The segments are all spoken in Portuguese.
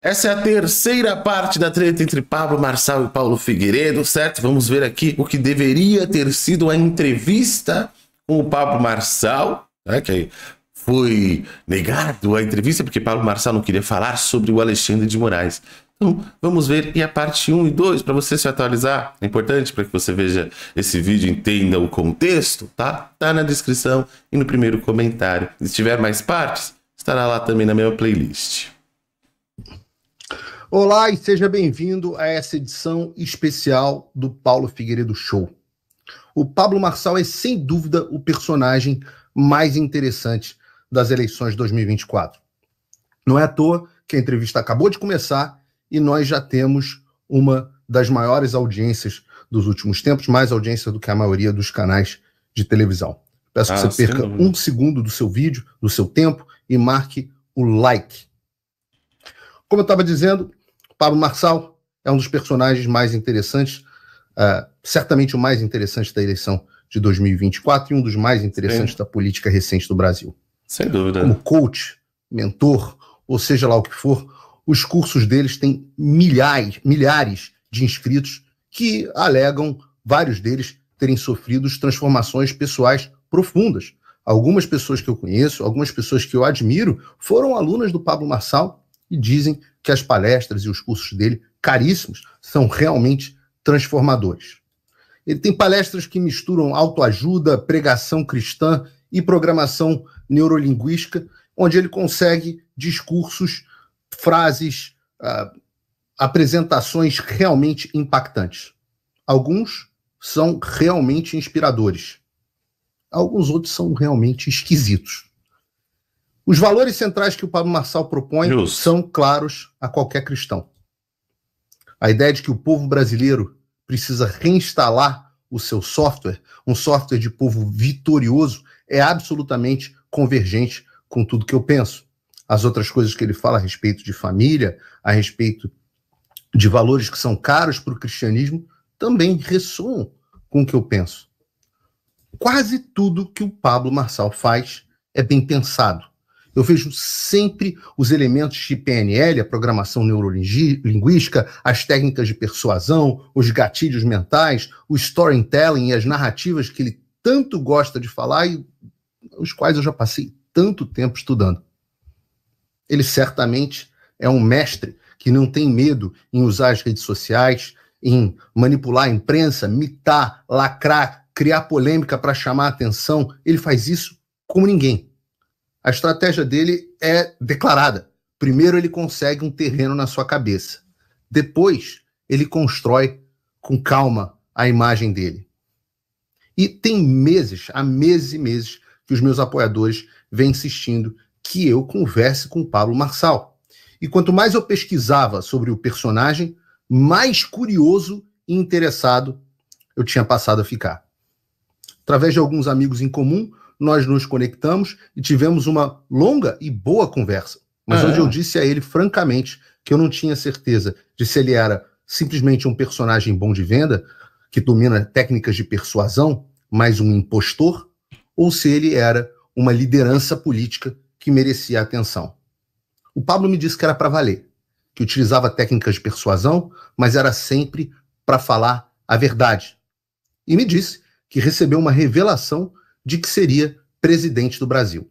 Essa é a terceira parte da treta entre Pablo Marçal e Paulo Figueiredo, certo? Vamos ver aqui o que deveria ter sido a entrevista com o Pablo Marçal, né? que foi negado a entrevista porque Pablo Marçal não queria falar sobre o Alexandre de Moraes. Então, vamos ver e a parte 1 e 2 para você se atualizar. É importante para que você veja esse vídeo, entenda o contexto, tá? Tá na descrição e no primeiro comentário. Se tiver mais partes, estará lá também na minha playlist. Olá e seja bem-vindo a essa edição especial do Paulo Figueiredo Show. O Pablo Marçal é sem dúvida o personagem mais interessante das eleições 2024. Não é à toa que a entrevista acabou de começar e nós já temos uma das maiores audiências dos últimos tempos, mais audiência do que a maioria dos canais de televisão. Peço ah, que você perca um segundo do seu vídeo, do seu tempo e marque o like. Como eu estava dizendo, Pablo Marçal é um dos personagens mais interessantes, uh, certamente o mais interessante da eleição de 2024 e um dos mais interessantes Sim. da política recente do Brasil. Sem dúvida. Como coach, mentor, ou seja lá o que for, os cursos deles têm milhares, milhares de inscritos que alegam vários deles terem sofrido transformações pessoais profundas. Algumas pessoas que eu conheço, algumas pessoas que eu admiro, foram alunas do Pablo Marçal e dizem que as palestras e os cursos dele, caríssimos, são realmente transformadores. Ele tem palestras que misturam autoajuda, pregação cristã e programação neurolinguística, onde ele consegue discursos, frases, uh, apresentações realmente impactantes. Alguns são realmente inspiradores. Alguns outros são realmente esquisitos. Os valores centrais que o Pablo Marçal propõe Justo. são claros a qualquer cristão. A ideia de que o povo brasileiro precisa reinstalar o seu software, um software de povo vitorioso, é absolutamente convergente com tudo que eu penso. As outras coisas que ele fala a respeito de família, a respeito de valores que são caros para o cristianismo, também ressoam com o que eu penso. Quase tudo que o Pablo Marçal faz é bem pensado eu vejo sempre os elementos de PNL, a programação neurolinguística, as técnicas de persuasão, os gatilhos mentais, o storytelling e as narrativas que ele tanto gosta de falar e os quais eu já passei tanto tempo estudando. Ele certamente é um mestre que não tem medo em usar as redes sociais, em manipular a imprensa, mitar, lacrar, criar polêmica para chamar a atenção. Ele faz isso como ninguém. A estratégia dele é declarada. Primeiro, ele consegue um terreno na sua cabeça. Depois, ele constrói com calma a imagem dele. E tem meses, há meses e meses, que os meus apoiadores vêm insistindo que eu converse com o Pablo Marçal. E quanto mais eu pesquisava sobre o personagem, mais curioso e interessado eu tinha passado a ficar. Através de alguns amigos em comum, nós nos conectamos e tivemos uma longa e boa conversa. Mas ah, onde é? eu disse a ele, francamente, que eu não tinha certeza de se ele era simplesmente um personagem bom de venda, que domina técnicas de persuasão, mas um impostor, ou se ele era uma liderança política que merecia atenção. O Pablo me disse que era para valer, que utilizava técnicas de persuasão, mas era sempre para falar a verdade. E me disse que recebeu uma revelação de que seria presidente do Brasil.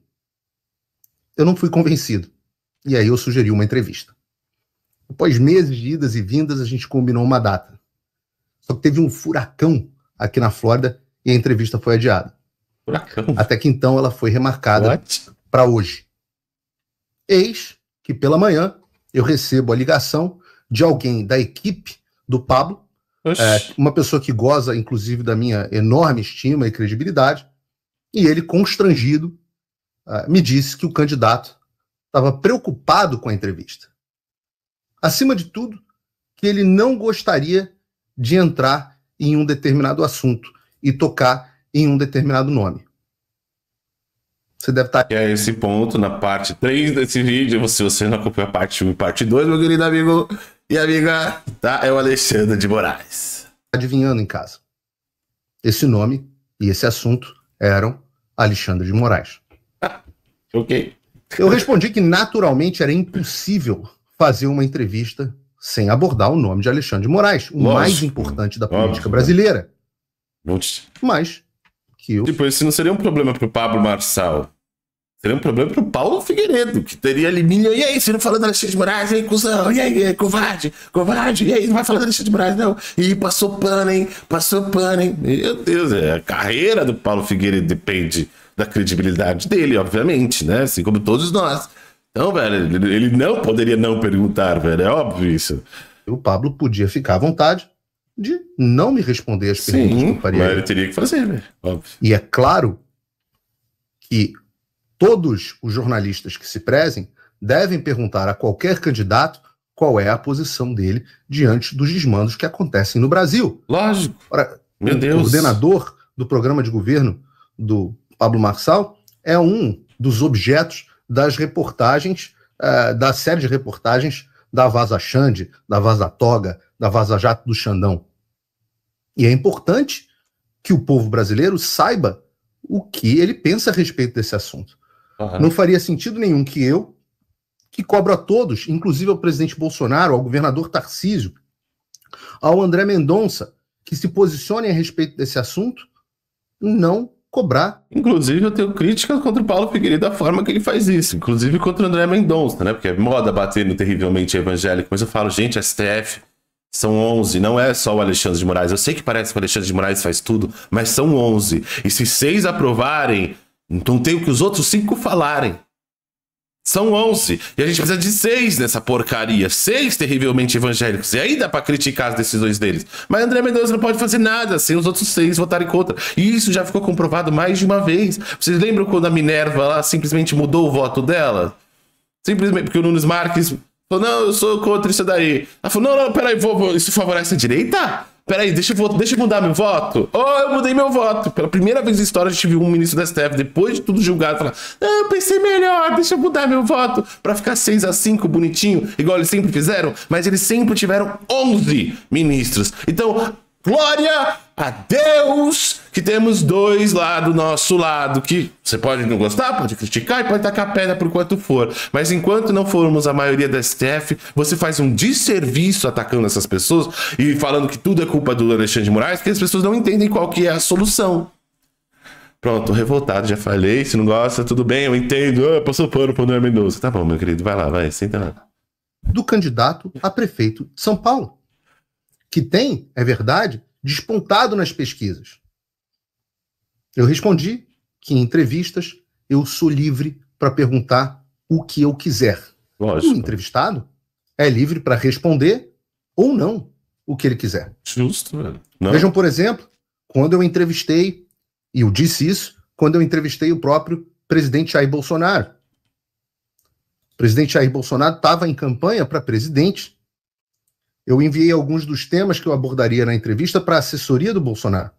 Eu não fui convencido. E aí eu sugeri uma entrevista. Após meses de idas e vindas, a gente combinou uma data. Só que teve um furacão aqui na Flórida e a entrevista foi adiada. Furacão. Até que então ela foi remarcada para hoje. Eis que pela manhã eu recebo a ligação de alguém da equipe do Pablo, é, uma pessoa que goza, inclusive, da minha enorme estima e credibilidade, e ele, constrangido, ah, me disse que o candidato estava preocupado com a entrevista. Acima de tudo, que ele não gostaria de entrar em um determinado assunto e tocar em um determinado nome. Você deve estar. Tá e é esse ponto, na parte 3 desse vídeo, se você não acompanhou a parte 1 e parte 2, meu querido amigo e amiga, tá? É o Alexandre de Moraes. Adivinhando em casa. Esse nome e esse assunto eram Alexandre de Moraes. Ah, ok. Eu respondi que naturalmente era impossível fazer uma entrevista sem abordar o nome de Alexandre de Moraes, o mais importante da política brasileira. Nossa. Mas que eu. Tipo, isso não seria um problema para o Pablo Marçal. Seria um problema pro Paulo Figueiredo, que teria ali milhão. E aí, você não falou da Alexandre de Moraes, e aí, cuzão? E aí, covarde, covarde, e aí, não vai falar da Alexandre de Moraes, não. E passou pano, hein? Passou pano, hein? Meu Deus, é, a carreira do Paulo Figueiredo depende da credibilidade dele, obviamente, né? Assim como todos nós. Então, velho, ele não poderia não perguntar, velho. É óbvio isso. O Pablo podia ficar à vontade de não me responder as perguntas Sim, que eu faria. Mas ele teria que fazer, velho. Né? Óbvio. E é claro que Todos os jornalistas que se prezem devem perguntar a qualquer candidato qual é a posição dele diante dos desmandos que acontecem no Brasil. Lógico. Ora, Meu o Deus. coordenador do programa de governo do Pablo Marçal é um dos objetos das reportagens, uh, da série de reportagens da Vaza Xande, da Vaza Toga, da Vaza Jato do Xandão. E é importante que o povo brasileiro saiba o que ele pensa a respeito desse assunto. Não faria sentido nenhum que eu, que cobro a todos, inclusive ao presidente Bolsonaro, ao governador Tarcísio, ao André Mendonça, que se posicionem a respeito desse assunto, não cobrar. Inclusive, eu tenho críticas contra o Paulo Figueiredo da forma que ele faz isso, inclusive contra o André Mendonça, né? Porque é moda bater no terrivelmente evangélico, mas eu falo, gente, STF são 11, não é só o Alexandre de Moraes. Eu sei que parece que o Alexandre de Moraes faz tudo, mas são 11. E se seis aprovarem, então tem o que os outros cinco falarem. São onze E a gente precisa de seis nessa porcaria. Seis terrivelmente evangélicos. E aí dá pra criticar as decisões deles. Mas André Mendonça não pode fazer nada sem os outros seis votarem contra. E isso já ficou comprovado mais de uma vez. Vocês lembram quando a Minerva lá simplesmente mudou o voto dela? Simplesmente porque o Nunes Marques falou: não, eu sou contra isso daí. Ela falou: não, não, peraí, vou, vou. isso favorece a direita? Peraí, deixa eu, deixa eu mudar meu voto. Oh, eu mudei meu voto. Pela primeira vez na história, a gente viu um ministro da STF, depois de tudo julgado, falar: Ah, eu pensei melhor, deixa eu mudar meu voto. Pra ficar 6 a 5 bonitinho, igual eles sempre fizeram, mas eles sempre tiveram 11 ministros. Então, Glória a Deus que temos dois lá do nosso lado, que você pode não gostar, pode criticar e pode tacar pedra por quanto for. Mas enquanto não formos a maioria da STF, você faz um desserviço atacando essas pessoas e falando que tudo é culpa do Alexandre de Moraes, que as pessoas não entendem qual que é a solução. Pronto, revoltado, já falei. Se não gosta, tudo bem, eu entendo. Eu posso pôr pro André Mendonça. Tá bom, meu querido, vai lá, vai, senta lá. Do candidato a prefeito de São Paulo que tem, é verdade, despontado nas pesquisas. Eu respondi que em entrevistas eu sou livre para perguntar o que eu quiser. Lógico. O entrevistado é livre para responder ou não o que ele quiser. Justo, velho. Né? Não. Vejam, por exemplo, quando eu entrevistei, e eu disse isso, quando eu entrevistei o próprio presidente Jair Bolsonaro. O presidente Jair Bolsonaro estava em campanha para presidente eu enviei alguns dos temas que eu abordaria na entrevista para a assessoria do Bolsonaro.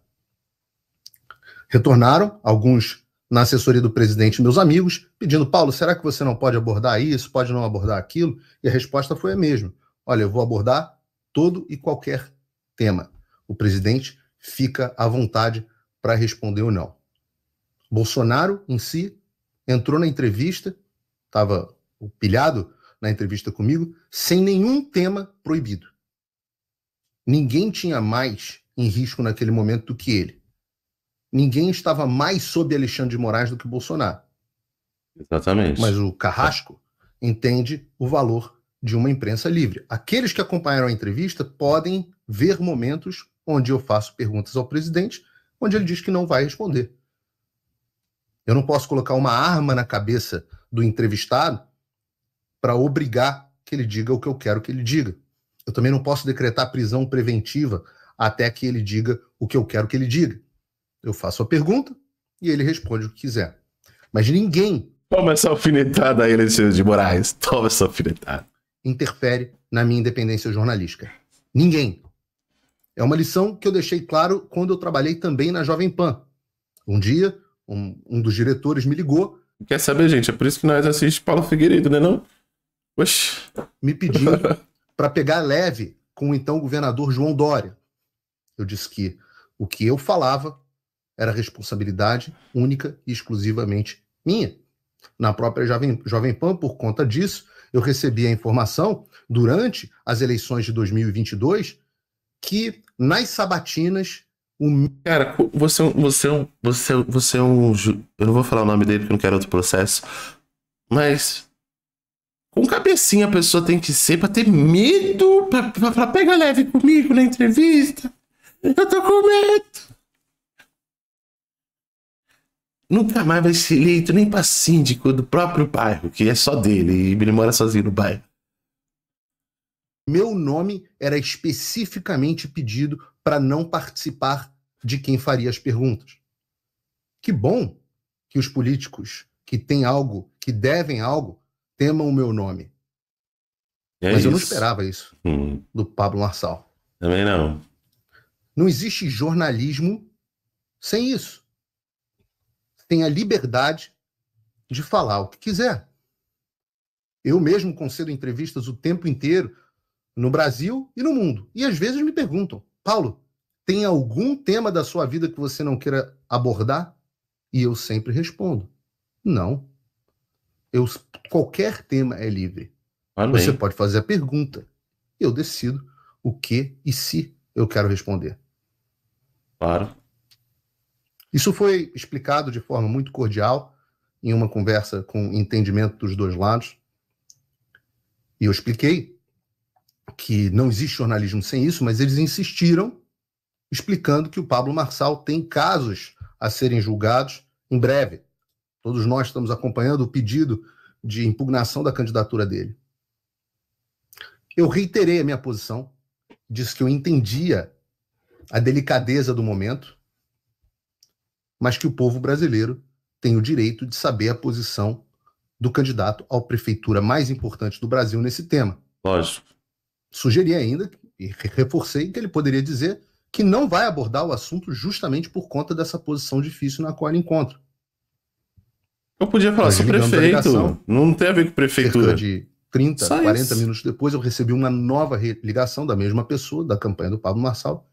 Retornaram alguns na assessoria do presidente, meus amigos, pedindo: Paulo, será que você não pode abordar isso, pode não abordar aquilo? E a resposta foi a mesma: Olha, eu vou abordar todo e qualquer tema. O presidente fica à vontade para responder ou não. Bolsonaro, em si, entrou na entrevista, estava pilhado na entrevista comigo, sem nenhum tema proibido. Ninguém tinha mais em risco naquele momento do que ele. Ninguém estava mais sob Alexandre de Moraes do que Bolsonaro. Exatamente. Mas o Carrasco é. entende o valor de uma imprensa livre. Aqueles que acompanharam a entrevista podem ver momentos onde eu faço perguntas ao presidente, onde ele diz que não vai responder. Eu não posso colocar uma arma na cabeça do entrevistado para obrigar que ele diga o que eu quero que ele diga. Eu também não posso decretar prisão preventiva até que ele diga o que eu quero que ele diga. Eu faço a pergunta e ele responde o que quiser. Mas ninguém. Toma essa alfinetada aí, Alexandre de Moraes. Toma essa alfinetada. Interfere na minha independência jornalística. Ninguém. É uma lição que eu deixei claro quando eu trabalhei também na Jovem Pan. Um dia, um, um dos diretores me ligou. Quer saber, gente? É por isso que nós assistimos Paulo Figueiredo, né? Não? Oxi. Me pediu para pegar leve com o então governador João Dória. Eu disse que o que eu falava era responsabilidade única e exclusivamente minha. Na própria Jovem, Jovem Pan, por conta disso, eu recebi a informação durante as eleições de 2022 que nas sabatinas o... Cara, você, você, você, você é um. Eu não vou falar o nome dele porque não quero outro processo. Mas com cabecinha a pessoa tem que ser pra ter medo, pra, pra, pegar leve comigo na entrevista. Eu tô com medo. Nunca mais vai ser eleito nem pra síndico do próprio bairro, que é só dele e ele mora sozinho no bairro. Meu nome era especificamente pedido para não participar de quem faria as perguntas. Que bom que os políticos que têm algo, que devem algo, temam o meu nome. É Mas isso. eu não esperava isso hum. do Pablo Marçal. Também não. Não existe jornalismo sem isso. Tem a liberdade de falar o que quiser. Eu mesmo concedo entrevistas o tempo inteiro, no Brasil e no mundo. E às vezes me perguntam, Paulo, tem algum tema da sua vida que você não queira abordar? E eu sempre respondo, não. Eu, qualquer tema é livre. Amém. Você pode fazer a pergunta. Eu decido o que e se eu quero responder. Claro. Isso foi explicado de forma muito cordial em uma conversa com entendimento dos dois lados. E eu expliquei que não existe jornalismo sem isso, mas eles insistiram, explicando que o Pablo Marçal tem casos a serem julgados em breve. Todos nós estamos acompanhando o pedido de impugnação da candidatura dele. Eu reiterei a minha posição, disse que eu entendia a delicadeza do momento, mas que o povo brasileiro tem o direito de saber a posição do candidato à prefeitura mais importante do Brasil nesse tema. Lógico. Sugeri ainda e reforcei que ele poderia dizer que não vai abordar o assunto justamente por conta dessa posição difícil na qual ele encontra. Eu podia falar, sou prefeito. Não tem a ver com prefeitura. Cerca de 30, Só 40 isso. minutos depois, eu recebi uma nova ligação da mesma pessoa, da campanha do Pablo Marçal,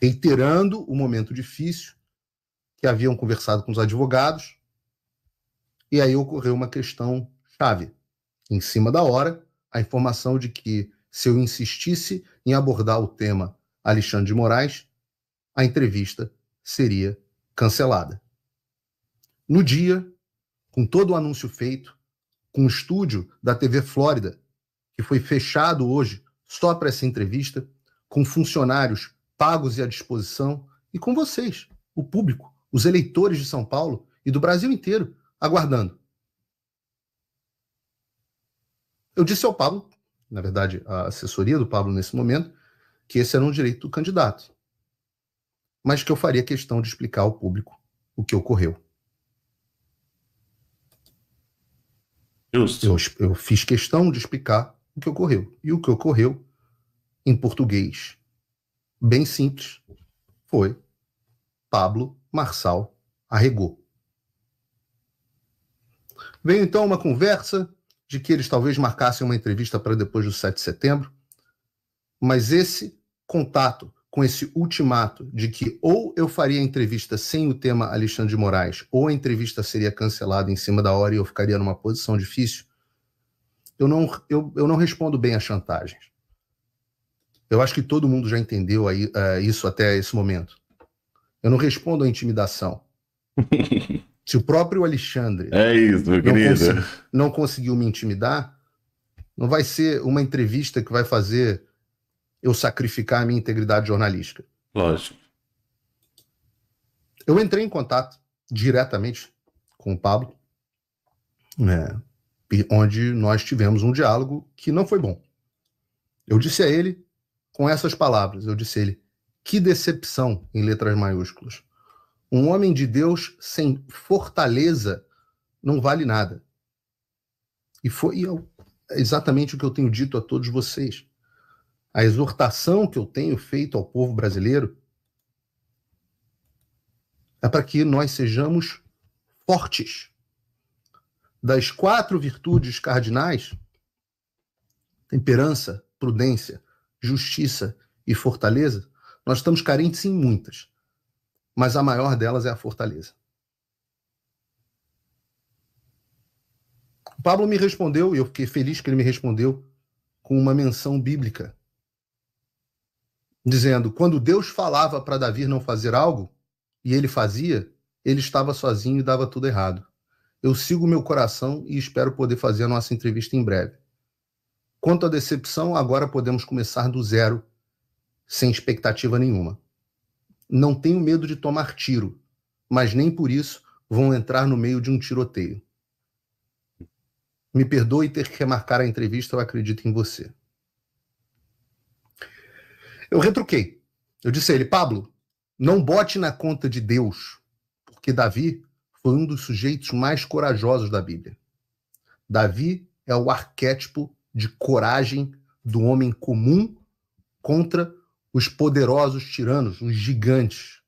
reiterando o momento difícil que haviam conversado com os advogados. E aí ocorreu uma questão chave. Em cima da hora, a informação de que, se eu insistisse em abordar o tema Alexandre de Moraes, a entrevista seria cancelada. No dia, com todo o anúncio feito, com o estúdio da TV Flórida, que foi fechado hoje só para essa entrevista, com funcionários pagos e à disposição, e com vocês, o público, os eleitores de São Paulo e do Brasil inteiro, aguardando. Eu disse ao Pablo, na verdade, a assessoria do Pablo nesse momento, que esse era um direito do candidato, mas que eu faria questão de explicar ao público o que ocorreu. Justo. Eu, eu fiz questão de explicar o que ocorreu. E o que ocorreu, em português bem simples, foi Pablo Marçal arregou. Veio então uma conversa de que eles talvez marcassem uma entrevista para depois do 7 de setembro, mas esse contato com esse ultimato de que ou eu faria a entrevista sem o tema Alexandre de Moraes, ou a entrevista seria cancelada em cima da hora e eu ficaria numa posição difícil, eu não, eu, eu não respondo bem a chantagens. Eu acho que todo mundo já entendeu aí, uh, isso até esse momento. Eu não respondo à intimidação. Se o próprio Alexandre é isso, não, consegui, não conseguiu me intimidar, não vai ser uma entrevista que vai fazer eu sacrificar a minha integridade jornalística. Lógico. Eu entrei em contato diretamente com o Pablo, né, onde nós tivemos um diálogo que não foi bom. Eu disse a ele, com essas palavras, eu disse a ele, que decepção, em letras maiúsculas. Um homem de Deus sem fortaleza não vale nada. E foi é exatamente o que eu tenho dito a todos vocês a exortação que eu tenho feito ao povo brasileiro é para que nós sejamos fortes. Das quatro virtudes cardinais, temperança, prudência, justiça e fortaleza, nós estamos carentes em muitas, mas a maior delas é a fortaleza. O Pablo me respondeu, e eu fiquei feliz que ele me respondeu, com uma menção bíblica dizendo: quando Deus falava para Davi não fazer algo e ele fazia, ele estava sozinho e dava tudo errado. Eu sigo meu coração e espero poder fazer a nossa entrevista em breve. Quanto à decepção, agora podemos começar do zero, sem expectativa nenhuma. Não tenho medo de tomar tiro, mas nem por isso vão entrar no meio de um tiroteio. Me perdoe ter que remarcar a entrevista, eu acredito em você. Eu retruquei. Eu disse a ele, Pablo, não bote na conta de Deus, porque Davi foi um dos sujeitos mais corajosos da Bíblia. Davi é o arquétipo de coragem do homem comum contra os poderosos tiranos, os gigantes.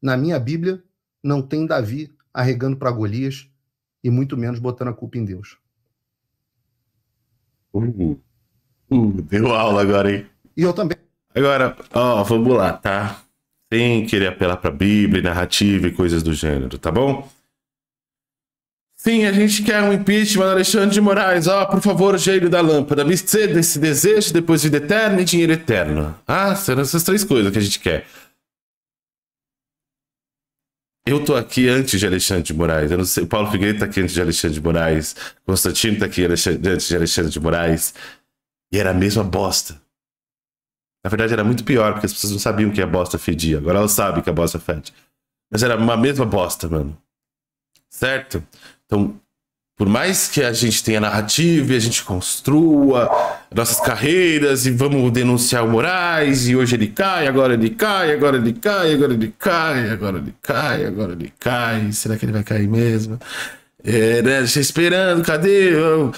Na minha Bíblia, não tem Davi arregando para Golias e muito menos botando a culpa em Deus. Uh, deu aula agora, hein? E eu também Agora, ó, vamos lá, tá? Sem querer apelar pra Bíblia, narrativa e coisas do gênero, tá bom? Sim, a gente quer um impeachment do Alexandre de Moraes. Ó, oh, por favor, gênio da lâmpada, me ceda esse desejo, depois vida eterna e dinheiro eterno. Ah, serão essas três coisas que a gente quer. Eu tô aqui antes de Alexandre de Moraes. Eu não sei, Paulo Figueiredo tá aqui antes de Alexandre de Moraes. Constantino tá aqui antes de Alexandre de Moraes. E era a mesma bosta. Na verdade, era muito pior, porque as pessoas não sabiam que a bosta fedia. Agora elas sabem que a bosta fede. Mas era uma mesma bosta, mano. Certo? Então, por mais que a gente tenha narrativa e a gente construa nossas carreiras e vamos denunciar o Moraes e hoje ele cai, agora ele cai, agora ele cai, agora ele cai, agora ele cai, agora ele cai. Será que ele vai cair mesmo? É, né, esperando, cadê o,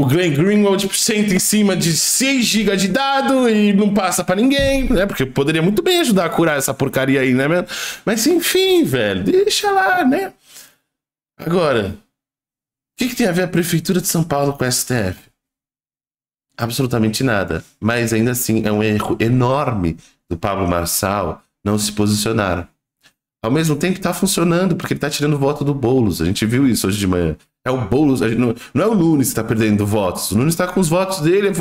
o Glenn Greenwald tipo, senta em cima de 6 GB de dado e não passa para ninguém, né? Porque poderia muito bem ajudar a curar essa porcaria aí, né? Mas enfim, velho, deixa lá, né? Agora, o que, que tem a ver a Prefeitura de São Paulo com a STF? Absolutamente nada. Mas ainda assim é um erro enorme do Pablo Marçal não se posicionar ao mesmo tempo tá funcionando, porque ele tá tirando voto do Boulos. A gente viu isso hoje de manhã. É o Boulos, não, não, é o Nunes que tá perdendo votos. O Nunes tá com os votos dele, é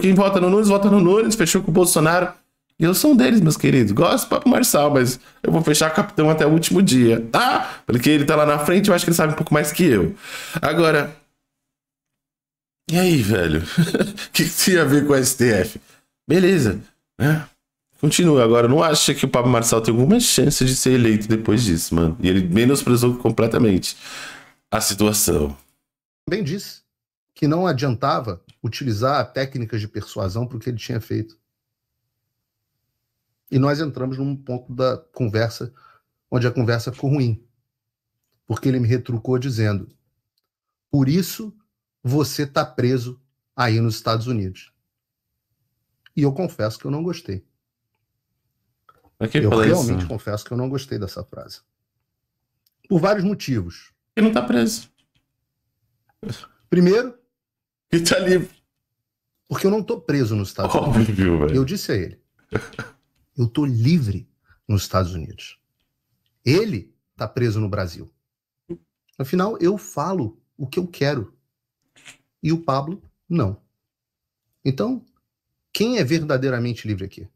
quem vota no Nunes, vota no Nunes, fechou com o Bolsonaro. E eu sou um deles, meus queridos. Gosto do Papo Marçal, mas eu vou fechar capitão até o último dia, tá? Porque ele tá lá na frente, eu acho que ele sabe um pouco mais que eu. Agora. E aí, velho? O que, que tinha a ver com o STF? Beleza, né? Continua agora, não acha que o Pablo Marçal tem alguma chance de ser eleito depois disso, mano. E ele menosprezou completamente a situação. Bem disse que não adiantava utilizar técnicas de persuasão para o que ele tinha feito. E nós entramos num ponto da conversa onde a conversa ficou ruim. Porque ele me retrucou dizendo: "Por isso você está preso aí nos Estados Unidos". E eu confesso que eu não gostei eu realmente isso. confesso que eu não gostei dessa frase. Por vários motivos. Ele não está preso. Primeiro. Ele está livre. Porque eu não estou preso nos Estados Óbvio, Unidos. Velho. Eu disse a ele. Eu estou livre nos Estados Unidos. Ele está preso no Brasil. Afinal, eu falo o que eu quero. E o Pablo, não. Então, quem é verdadeiramente livre aqui?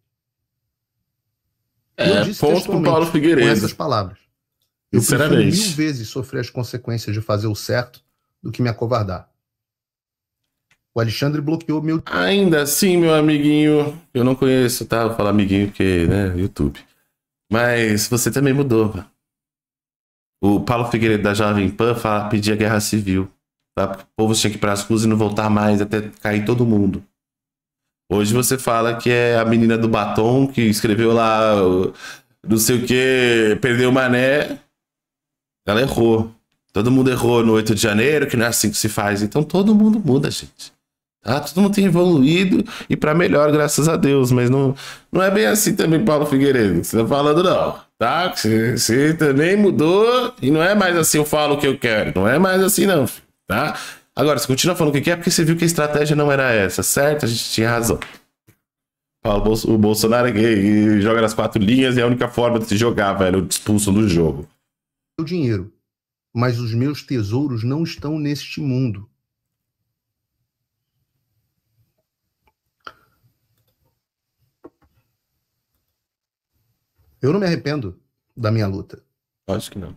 É, ponto para Paulo Figueiredo. Com essas palavras. Eu prefiro mil vezes sofrer as consequências de fazer o certo do que me acovardar. O Alexandre bloqueou meu. Ainda assim, meu amiguinho, eu não conheço, tá? Vou falar amiguinho porque, né, YouTube. Mas você também mudou. Pá. O Paulo Figueiredo da Jovem Pan fala, pedia guerra civil. Tá? O povo tinha que ir para as ruas e não voltar mais até cair todo mundo. Hoje você fala que é a menina do batom que escreveu lá não sei o que, perdeu o mané. Ela errou. Todo mundo errou no 8 de janeiro, que não é assim que se faz. Então todo mundo muda, gente. Tá? Todo mundo tem evoluído e para melhor, graças a Deus. Mas não, não é bem assim também, Paulo Figueiredo. Você tá falando, não. Tá? Você, você também mudou e não é mais assim eu falo o que eu quero. Não é mais assim, não. Tá? Agora, você continua falando o que é, é, porque você viu que a estratégia não era essa, certo? A gente tinha razão. O Bolsonaro é joga nas quatro linhas e é a única forma de se jogar, velho. O expulso do jogo. O dinheiro. Mas os meus tesouros não estão neste mundo. Eu não me arrependo da minha luta. Acho que não.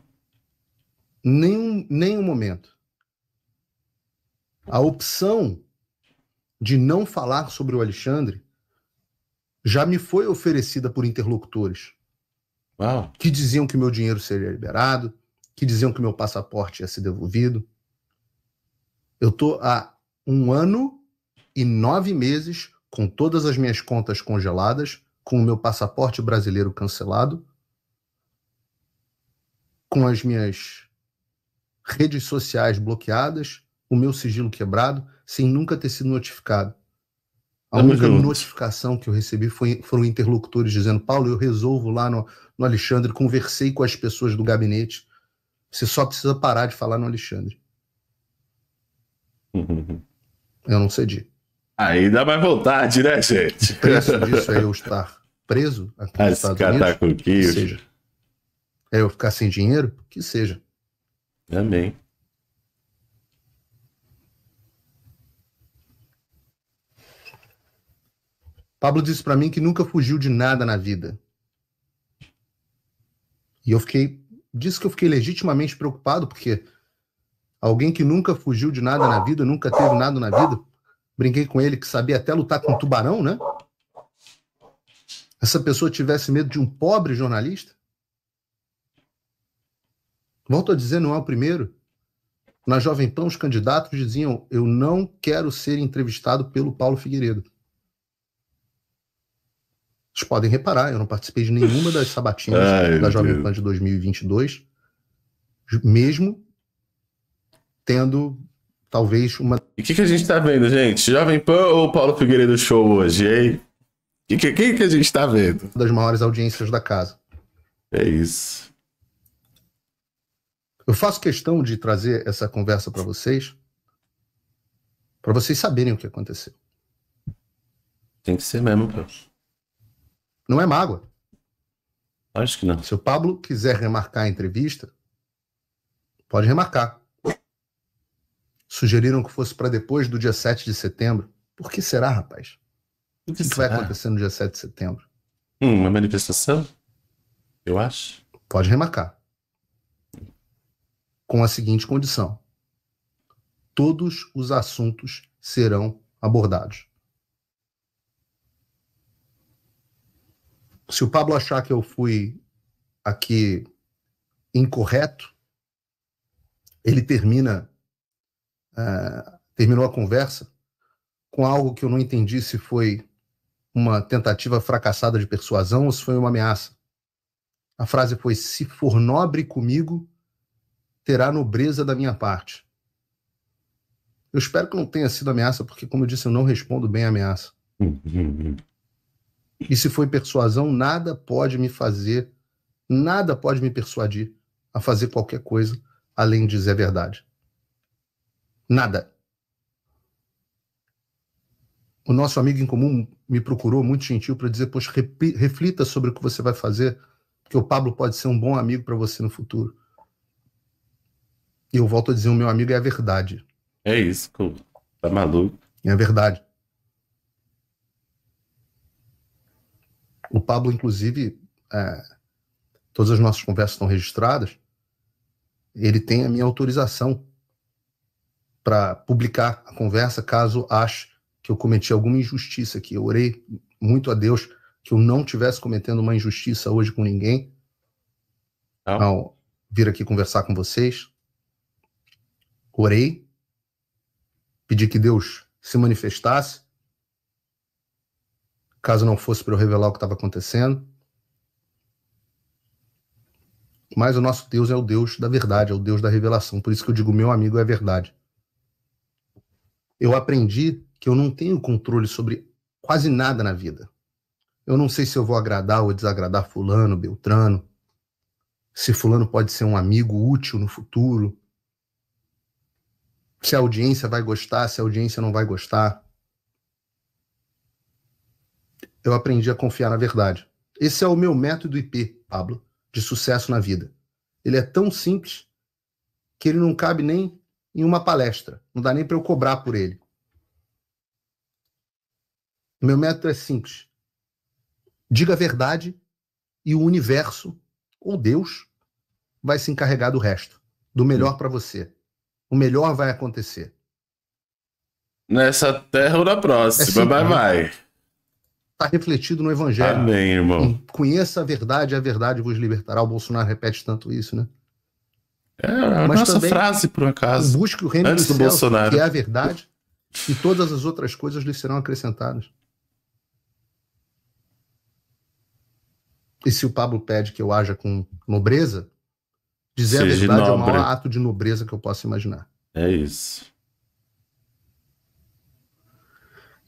Nenhum, nenhum momento. A opção de não falar sobre o Alexandre já me foi oferecida por interlocutores Uau. que diziam que meu dinheiro seria liberado, que diziam que meu passaporte ia ser devolvido. Eu estou há um ano e nove meses com todas as minhas contas congeladas, com o meu passaporte brasileiro cancelado, com as minhas redes sociais bloqueadas, o meu sigilo quebrado sem nunca ter sido notificado. A é, única notificação que eu recebi foi, foram interlocutores dizendo: Paulo, eu resolvo lá no, no Alexandre, conversei com as pessoas do gabinete. Você só precisa parar de falar no Alexandre. Eu não cedi. Aí dá mais vontade, né, gente? O preço disso é eu estar preso aqui ah, nos Estados Unidos. Que seja. É eu ficar sem dinheiro? Que seja. Amém. Pablo disse para mim que nunca fugiu de nada na vida. E eu fiquei, disse que eu fiquei legitimamente preocupado porque alguém que nunca fugiu de nada na vida, nunca teve nada na vida, brinquei com ele que sabia até lutar com um tubarão, né? Essa pessoa tivesse medo de um pobre jornalista? Volto a dizer, não é o primeiro. Na Jovem Pan, os candidatos diziam: Eu não quero ser entrevistado pelo Paulo Figueiredo. Vocês podem reparar, eu não participei de nenhuma das sabatinas Ai, da Jovem Pan de 2022, mesmo tendo talvez uma. E o que, que a gente tá vendo, gente? Jovem Pan ou Paulo Figueiredo Show hoje, hein? O que, que, que a gente tá vendo? Das maiores audiências da casa. É isso. Eu faço questão de trazer essa conversa para vocês, para vocês saberem o que aconteceu. Tem que ser mesmo, Pedro. Não é mágoa. Acho que não. Se o Pablo quiser remarcar a entrevista, pode remarcar. Sugeriram que fosse para depois do dia 7 de setembro. Por que será, rapaz? O que, que vai acontecer no dia 7 de setembro? Hum, uma manifestação? Eu acho. Pode remarcar. Com a seguinte condição: todos os assuntos serão abordados. se o Pablo achar que eu fui aqui incorreto, ele termina uh, terminou a conversa com algo que eu não entendi se foi uma tentativa fracassada de persuasão ou se foi uma ameaça. A frase foi: "Se for nobre comigo, terá nobreza da minha parte". Eu espero que não tenha sido ameaça, porque como eu disse, eu não respondo bem à ameaça. Uhum, uhum. E se foi persuasão, nada pode me fazer, nada pode me persuadir a fazer qualquer coisa além de dizer a verdade. Nada. O nosso amigo em comum me procurou muito gentil para dizer: Pois reflita sobre o que você vai fazer, que o Pablo pode ser um bom amigo para você no futuro. E eu volto a dizer: O meu amigo é a verdade. É isso, tá maluco. É a verdade. O Pablo, inclusive, é, todas as nossas conversas estão registradas. Ele tem a minha autorização para publicar a conversa caso ache que eu cometi alguma injustiça aqui. Eu orei muito a Deus que eu não tivesse cometendo uma injustiça hoje com ninguém tá. não. ao vir aqui conversar com vocês. Orei, pedi que Deus se manifestasse caso não fosse para eu revelar o que estava acontecendo. Mas o nosso Deus é o Deus da verdade, é o Deus da revelação. Por isso que eu digo, meu amigo, é a verdade. Eu aprendi que eu não tenho controle sobre quase nada na vida. Eu não sei se eu vou agradar ou desagradar fulano, Beltrano. Se fulano pode ser um amigo útil no futuro. Se a audiência vai gostar, se a audiência não vai gostar eu aprendi a confiar na verdade. Esse é o meu método IP, Pablo, de sucesso na vida. Ele é tão simples que ele não cabe nem em uma palestra. Não dá nem para eu cobrar por ele. Meu método é simples. Diga a verdade e o universo ou Deus vai se encarregar do resto, do melhor hum. para você. O melhor vai acontecer. Nessa terra ou na próxima, é bye vai, né? está refletido no Evangelho. Amém, irmão. Hum, conheça a verdade, a verdade vos libertará. O Bolsonaro repete tanto isso, né? É, é a Mas nossa também, frase, por um acaso. Busque o reino Antes do, do céu, Bolsonaro. que é a verdade, e todas as outras coisas lhe serão acrescentadas. E se o Pablo pede que eu haja com nobreza, dizer Seja a verdade nobre. é o maior ato de nobreza que eu possa imaginar. É isso.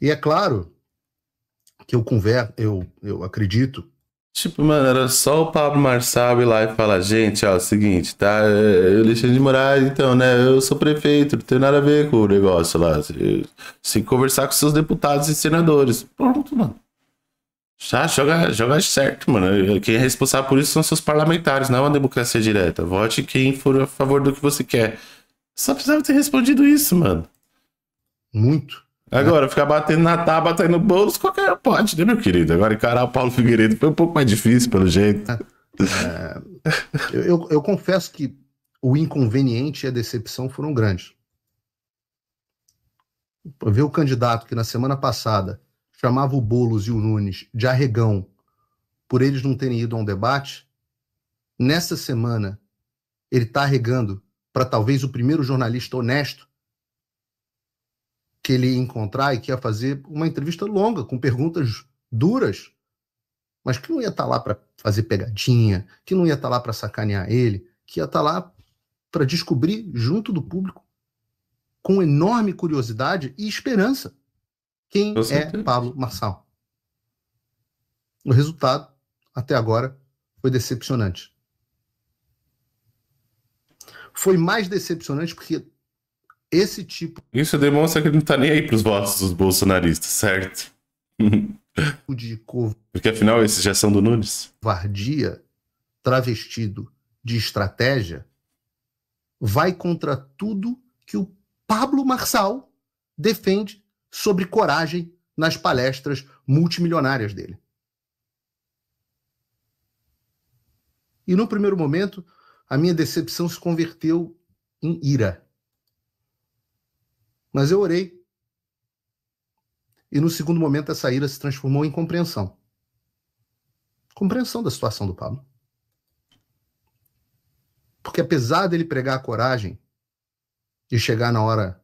E é claro que eu converso, eu, eu acredito. Tipo, mano, era só o Pablo Marçal ir lá e falar, gente, ó, é o seguinte, tá? Eu Alexandre de Moraes, então, né? Eu sou prefeito, não tem nada a ver com o negócio lá. Se, se conversar com seus deputados e senadores. Pronto, mano. Já joga, joga certo, mano. Quem é responsável por isso são seus parlamentares, não é uma democracia direta. Vote quem for a favor do que você quer. Só precisava ter respondido isso, mano. Muito. Agora, ficar batendo na tábua, batendo tá no Boulos, qualquer um pode, né, meu querido? Agora, encarar o Paulo Figueiredo foi um pouco mais difícil, pelo jeito. Né? É, eu, eu confesso que o inconveniente e a decepção foram grandes. Ver o candidato que na semana passada chamava o Boulos e o Nunes de arregão por eles não terem ido a um debate, nessa semana ele está arregando para talvez o primeiro jornalista honesto que ele encontrar e que ia fazer uma entrevista longa, com perguntas duras, mas que não ia estar tá lá para fazer pegadinha, que não ia estar tá lá para sacanear ele, que ia estar tá lá para descobrir junto do público, com enorme curiosidade e esperança, quem é Pablo Marçal. O resultado, até agora, foi decepcionante. Foi mais decepcionante porque esse tipo. Isso demonstra que ele não tá nem aí pros votos dos bolsonaristas, certo? de Porque afinal esses já são do Nunes. Covardia, travestido de estratégia, vai contra tudo que o Pablo Marçal defende sobre coragem nas palestras multimilionárias dele. E no primeiro momento, a minha decepção se converteu em ira. Mas eu orei. E no segundo momento, essa ira se transformou em compreensão compreensão da situação do Pablo. Porque apesar dele pregar a coragem e chegar na hora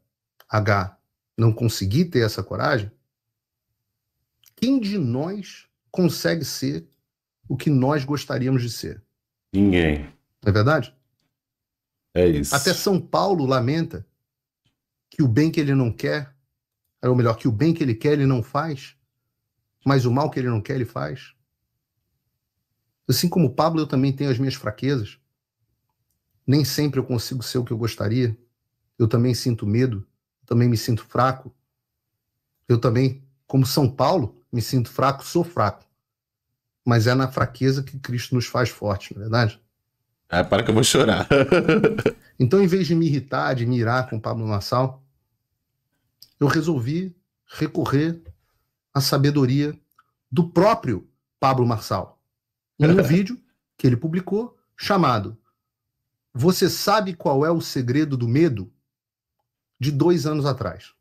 H, não conseguir ter essa coragem, quem de nós consegue ser o que nós gostaríamos de ser? Ninguém. Não é verdade? É isso. Até São Paulo lamenta que o bem que ele não quer, ou melhor, que o bem que ele quer ele não faz, mas o mal que ele não quer ele faz? Assim como Pablo, eu também tenho as minhas fraquezas. Nem sempre eu consigo ser o que eu gostaria. Eu também sinto medo, também me sinto fraco. Eu também, como São Paulo, me sinto fraco, sou fraco. Mas é na fraqueza que Cristo nos faz forte, não é verdade? Ah, para que eu vou chorar. então, em vez de me irritar, de mirar com o Pablo Massal eu resolvi recorrer à sabedoria do próprio Pablo Marçal. Em um vídeo que ele publicou chamado Você sabe qual é o segredo do medo? De dois anos atrás.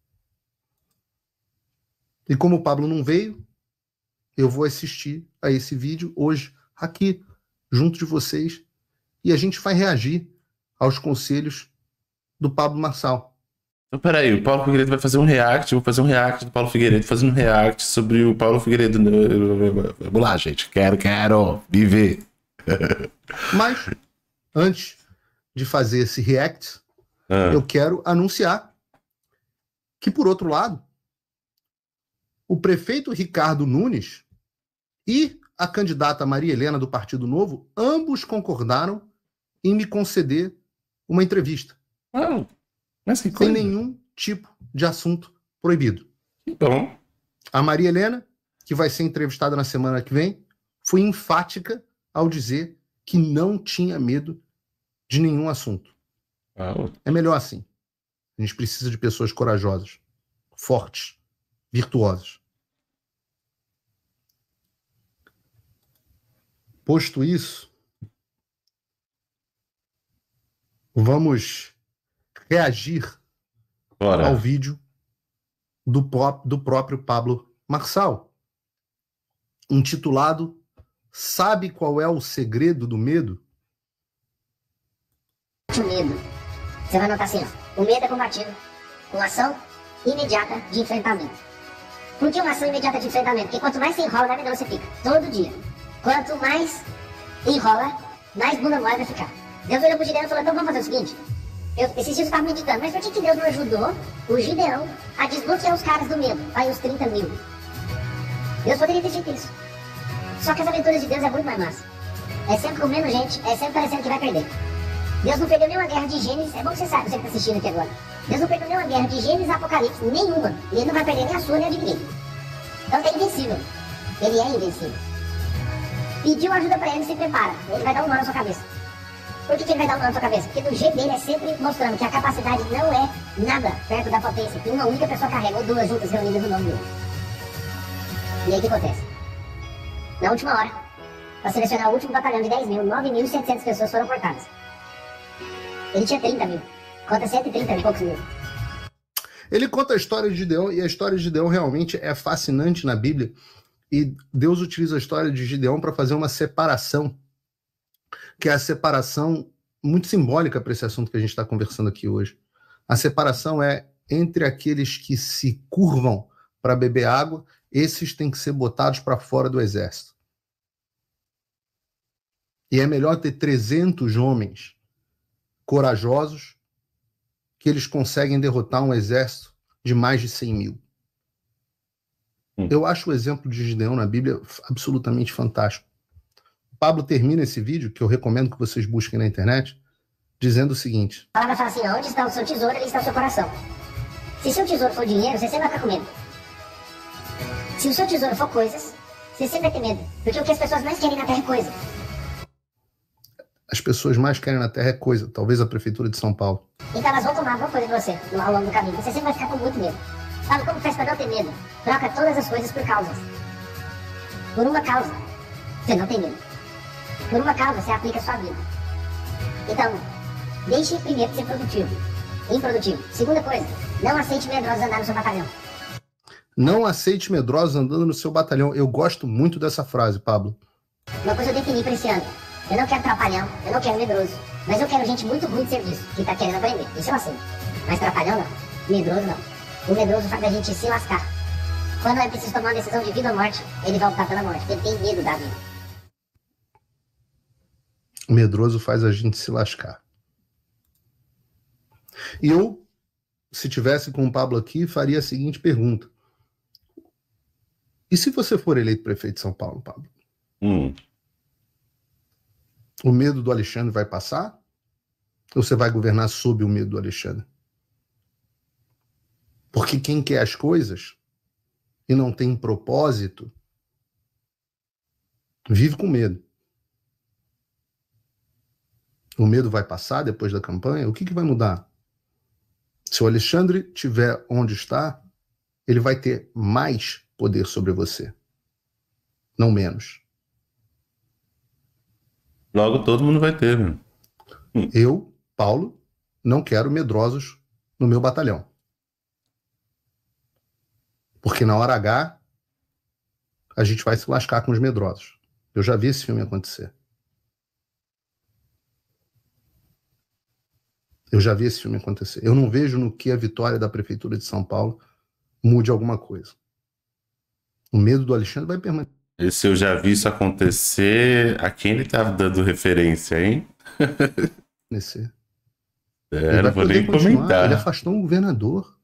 E como o Pablo não veio, eu vou assistir a esse vídeo hoje, aqui, junto de vocês, e a gente vai reagir aos conselhos do Pablo Marçal. Então, peraí, o Paulo Figueiredo vai fazer um react, vou fazer um react do Paulo Figueiredo fazendo um react sobre o Paulo Figueiredo. Vamos lá, gente, quero, quero, viver. Mas, antes de fazer esse react, ah. eu quero anunciar que, por outro lado, o prefeito Ricardo Nunes e a candidata Maria Helena do Partido Novo ambos concordaram em me conceder uma entrevista. Não, coisa. Sem nenhum tipo de assunto proibido. Então. A Maria Helena, que vai ser entrevistada na semana que vem, foi enfática ao dizer que não tinha medo de nenhum assunto. É melhor assim. A gente precisa de pessoas corajosas, fortes, virtuosas. Posto isso, Vamos reagir Bora. ao vídeo do, do próprio Pablo Marçal, intitulado Sabe qual é o segredo do medo? O medo. Você vai notar assim, ó. o medo é combatido com ação imediata de enfrentamento. Por que uma ação imediata de enfrentamento? Porque quanto mais você enrola, mais medo, você fica, todo dia. Quanto mais enrola, mais bunda mole vai ficar. Deus olhou pro Gideão e falou, então vamos fazer o seguinte. Eu, esses dias eu estava meditando, mas por que, que Deus não ajudou o Gideão a desbloquear os caras do medo? Aí os 30 mil. Deus poderia ter feito isso. Só que as aventuras de Deus é muito mais massa. É sempre com menos gente, é sempre parecendo que vai perder. Deus não perdeu nenhuma guerra de Gênesis, é bom que você sabe, você que está assistindo aqui agora. Deus não perdeu nenhuma guerra de Gênesis Apocalipse, nenhuma. E ele não vai perder nem a sua, nem a de ninguém. Então é invencível. Ele é invencível. Pediu ajuda para ele, se prepara. Ele vai dar um nó na sua cabeça. Por então, que, que ele vai dar na sua cabeça? Porque do jeito dele é sempre mostrando que a capacidade não é nada perto da potência que uma única pessoa carrega, ou duas juntas reunidas no nome dele. E aí o que acontece? Na última hora, para selecionar o último batalhão de 10 mil, 9.700 pessoas foram cortadas. Ele tinha 30 mil. Conta 130 e poucos mil. Ele conta a história de Gideão, e a história de Gideão realmente é fascinante na Bíblia. E Deus utiliza a história de Gideão para fazer uma separação que é a separação muito simbólica para esse assunto que a gente está conversando aqui hoje. A separação é entre aqueles que se curvam para beber água, esses têm que ser botados para fora do exército. E é melhor ter 300 homens corajosos que eles conseguem derrotar um exército de mais de 100 mil. Hum. Eu acho o exemplo de Gideão na Bíblia absolutamente fantástico. Pablo termina esse vídeo, que eu recomendo que vocês busquem na internet, dizendo o seguinte: A palavra fala assim: onde está o seu tesouro, ali está o seu coração. Se seu tesouro for dinheiro, você sempre vai ficar com medo. Se o seu tesouro for coisas, você sempre vai ter medo. Porque o que as pessoas mais querem na Terra é coisa. As pessoas mais querem na Terra é coisa, talvez a Prefeitura de São Paulo. Então elas vão tomar alguma coisa de você ao longo do caminho. Você sempre vai ficar com muito medo. Fala como faz pra não ter medo? Troca todas as coisas por causas. Por uma causa. Você não tem medo. Por uma causa você aplica a sua vida. Então, deixe primeiro ser produtivo, improdutivo. Segunda coisa, não aceite medrosos andar no seu batalhão. Não aceite medrosos andando no seu batalhão. Eu gosto muito dessa frase, Pablo. Uma coisa eu defini para esse ano. Eu não quero trapalhão, eu não quero medroso. Mas eu quero gente muito ruim de serviço, que tá querendo aprender. Isso eu aceito. Mas trapalhão não. Medroso não. O medroso faz a gente se lascar. Quando é preciso tomar uma decisão de vida ou morte, ele vai optar pela morte, porque ele tem medo da vida medroso faz a gente se lascar. E eu, se tivesse com o Pablo aqui, faria a seguinte pergunta. E se você for eleito prefeito de São Paulo, Pablo? Hum. O medo do Alexandre vai passar? Ou você vai governar sob o medo do Alexandre? Porque quem quer as coisas e não tem propósito, vive com medo o medo vai passar depois da campanha? O que, que vai mudar? Se o Alexandre tiver onde está, ele vai ter mais poder sobre você, não menos. Logo todo mundo vai ter. Né? Hum. Eu, Paulo, não quero medrosos no meu batalhão. Porque na hora H a gente vai se lascar com os medrosos. Eu já vi esse filme acontecer. Eu já vi esse filme acontecer. Eu não vejo no que a vitória da Prefeitura de São Paulo mude alguma coisa. O medo do Alexandre vai permanecer. Esse eu já vi isso acontecer. A quem ele estava tá dando referência, hein? Nesse. É, não vou nem comentar. Ele afastou um governador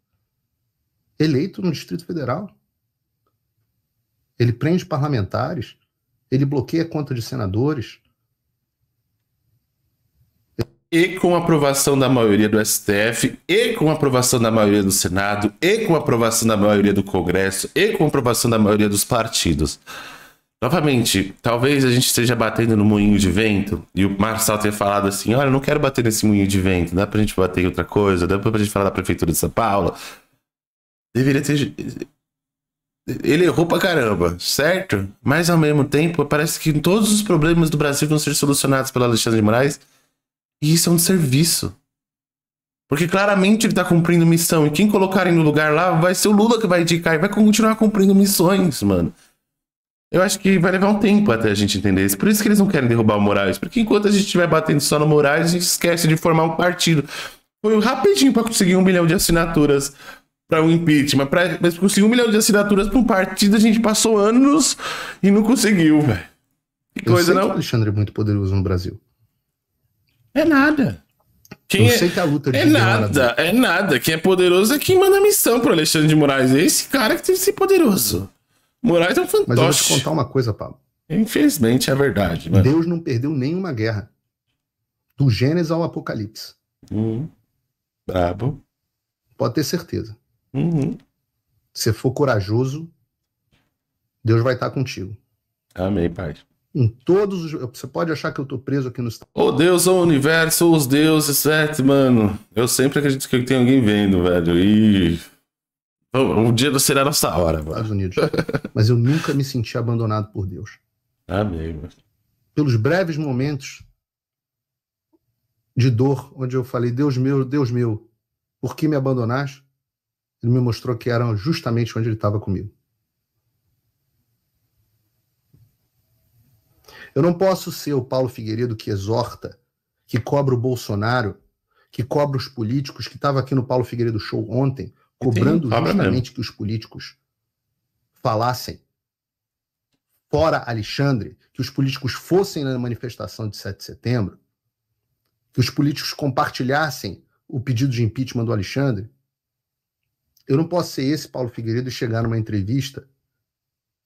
eleito no Distrito Federal. Ele prende parlamentares, ele bloqueia a conta de senadores, e com aprovação da maioria do STF, e com aprovação da maioria do Senado, e com aprovação da maioria do Congresso, e com aprovação da maioria dos partidos. Novamente, talvez a gente esteja batendo no moinho de vento e o Marçal ter falado assim: olha, eu não quero bater nesse moinho de vento, dá pra gente bater em outra coisa, dá pra gente falar da Prefeitura de São Paulo. Deveria ter. Ele errou pra caramba, certo? Mas ao mesmo tempo, parece que todos os problemas do Brasil vão ser solucionados pelo Alexandre de Moraes e isso é um serviço. Porque claramente ele tá cumprindo missão. E quem colocarem no lugar lá vai ser o Lula que vai indicar e vai continuar cumprindo missões, mano. Eu acho que vai levar um tempo até a gente entender isso. Por isso que eles não querem derrubar o Moraes. Porque enquanto a gente estiver batendo só no Moraes, a gente esquece de formar um partido. Foi rapidinho para conseguir um milhão de assinaturas para um impeachment. Pra... Mas conseguir um milhão de assinaturas para um partido, a gente passou anos e não conseguiu, velho. Que coisa, não? Que o Alexandre é muito poderoso no Brasil. É nada. Quem é, a luta de é nada, é nada. Quem é poderoso é quem manda missão pro Alexandre de Moraes. É esse cara que tem que ser poderoso. Moraes é um fantoche. Mas eu vou te contar uma coisa, Pablo. Infelizmente é verdade. Mano. Deus não perdeu nenhuma guerra. Do Gênesis ao Apocalipse. Hum, brabo. Pode ter certeza. Uhum. Se for corajoso, Deus vai estar contigo. Amém, Pai em todos os. Você pode achar que eu tô preso aqui no estado. Ô oh, Deus, o universo, os deuses, certo, mano. Eu sempre acredito que tem alguém vendo, velho. E. o dia não será nossa é hora, mano. Estados Unidos. Mas eu nunca me senti abandonado por Deus. Amém, ah, mano. Pelos breves momentos de dor, onde eu falei, Deus meu, Deus meu, por que me abandonaste? Ele me mostrou que eram justamente onde ele estava comigo. Eu não posso ser o Paulo Figueiredo que exorta, que cobra o Bolsonaro, que cobra os políticos, que estava aqui no Paulo Figueiredo Show ontem, cobrando justamente que os políticos falassem fora Alexandre, que os políticos fossem na manifestação de 7 de setembro, que os políticos compartilhassem o pedido de impeachment do Alexandre. Eu não posso ser esse Paulo Figueiredo e chegar numa entrevista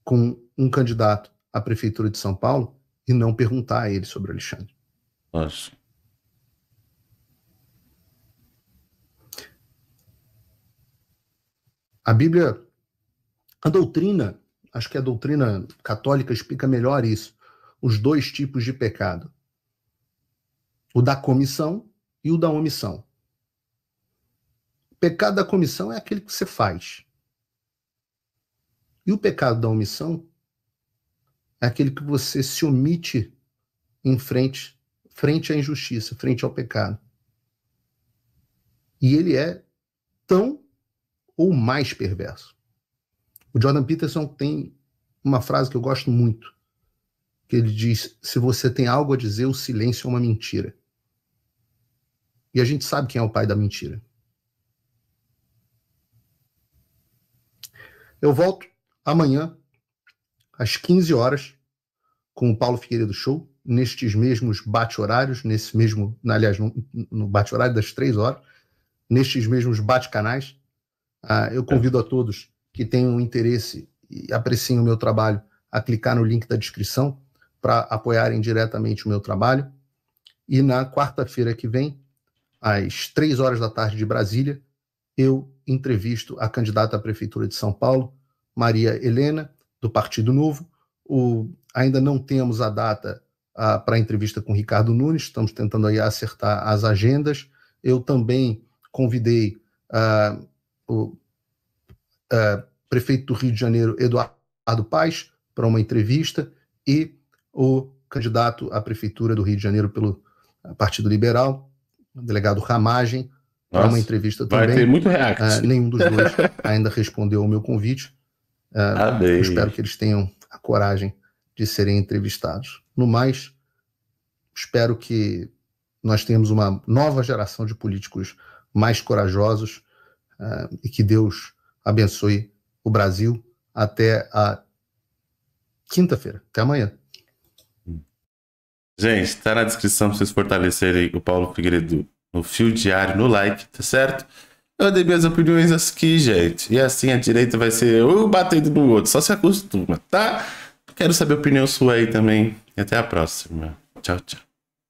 com um candidato à prefeitura de São Paulo e não perguntar a ele sobre Alexandre. Nossa. A Bíblia, a doutrina, acho que a doutrina católica explica melhor isso, os dois tipos de pecado: o da comissão e o da omissão. O pecado da comissão é aquele que você faz. E o pecado da omissão é aquele que você se omite em frente, frente à injustiça, frente ao pecado. E ele é tão ou mais perverso. O Jordan Peterson tem uma frase que eu gosto muito, que ele diz: se você tem algo a dizer, o silêncio é uma mentira. E a gente sabe quem é o pai da mentira. Eu volto amanhã às 15 horas, com o Paulo Figueiredo Show, nestes mesmos bate-horários, nesse mesmo, aliás, no, bate-horário das três horas, nestes mesmos bate-canais. Ah, eu convido a todos que tenham interesse e apreciem o meu trabalho a clicar no link da descrição para apoiarem diretamente o meu trabalho. E na quarta-feira que vem, às três horas da tarde de Brasília, eu entrevisto a candidata à Prefeitura de São Paulo, Maria Helena, do Partido Novo. O, ainda não temos a data ah, para a entrevista com Ricardo Nunes, estamos tentando aí acertar as agendas. Eu também convidei ah, o ah, prefeito do Rio de Janeiro, Eduardo Paes, para uma entrevista e o candidato à prefeitura do Rio de Janeiro pelo Partido Liberal, o delegado Ramagem, para uma entrevista também. Vai ter muito react. nenhum dos dois ainda respondeu ao meu convite Uh, ah, ah, eu espero que eles tenham a coragem de serem entrevistados. No mais, espero que nós tenhamos uma nova geração de políticos mais corajosos uh, e que Deus abençoe o Brasil até a quinta-feira, até amanhã. Gente, está na descrição para vocês fortalecerem o Paulo Figueiredo no Fio Diário, no like, tá certo? Eu dei minhas opiniões aqui, gente. E assim a direita vai ser eu batendo no outro. Só se acostuma, tá? Quero saber a opinião sua aí também. E até a próxima. Tchau, tchau.